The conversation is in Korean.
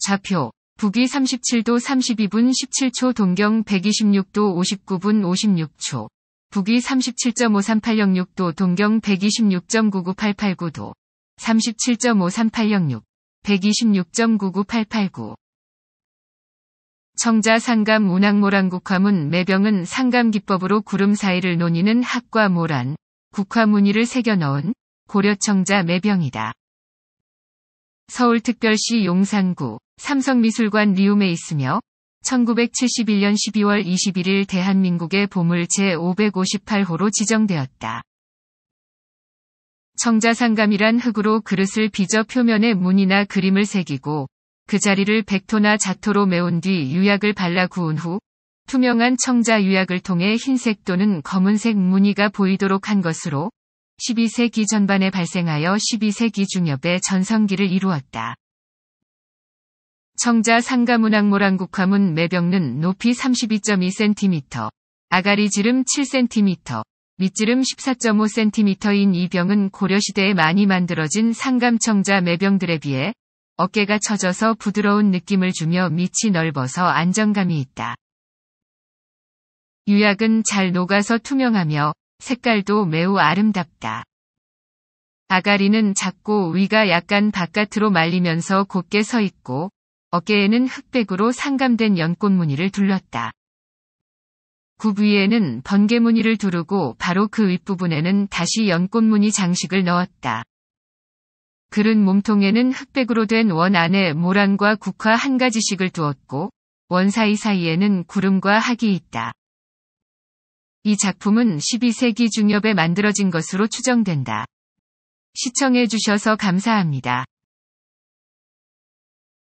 좌표, 북위 37도 32분 17초 동경 126도 59분 56초, 북위 37.53806도 동경 126.99889도, 37.53806, 126.99889. 청자 상감 운항모란 국화문 매병은 상감 기법으로 구름 사이를 논의는 학과 모란, 국화무늬를 새겨 넣은 고려청자 매병이다. 서울특별시 용산구 삼성미술관 리움에 있으며 1971년 12월 21일 대한민국의 보물 제558호로 지정되었다. 청자상감이란 흙으로 그릇을 빚어 표면에 문이나 그림을 새기고 그 자리를 백토나 자토로 메운 뒤 유약을 발라 구운 후 투명한 청자 유약을 통해 흰색 또는 검은색 무늬가 보이도록 한 것으로 12세기 전반에 발생하여 12세기 중엽의 전성기를 이루었다. 청자 상가문학모랑 국화문 매병는 높이 32.2cm, 아가리 지름 7cm, 밑지름 14.5cm인 이 병은 고려시대에 많이 만들어진 상감청자 매병들에 비해 어깨가 처져서 부드러운 느낌을 주며 밑이 넓어서 안정감이 있다. 유약은 잘 녹아서 투명하며 색깔도 매우 아름답다. 아가리는 작고 위가 약간 바깥으로 말리면서 곱게 서 있고 어깨에는 흑백으로 상감된 연꽃 무늬를 둘렀다. 굽 위에는 번개 무늬를 두르고 바로 그 윗부분에는 다시 연꽃 무늬 장식을 넣었다. 그른 몸통에는 흑백으로 된 원 안에 모란과 국화 한 가지씩을 두었고 원 사이사이에는 구름과 학이 있다. 이 작품은 12세기 중엽에 만들어진 것으로 추정된다. 시청해주셔서 감사합니다.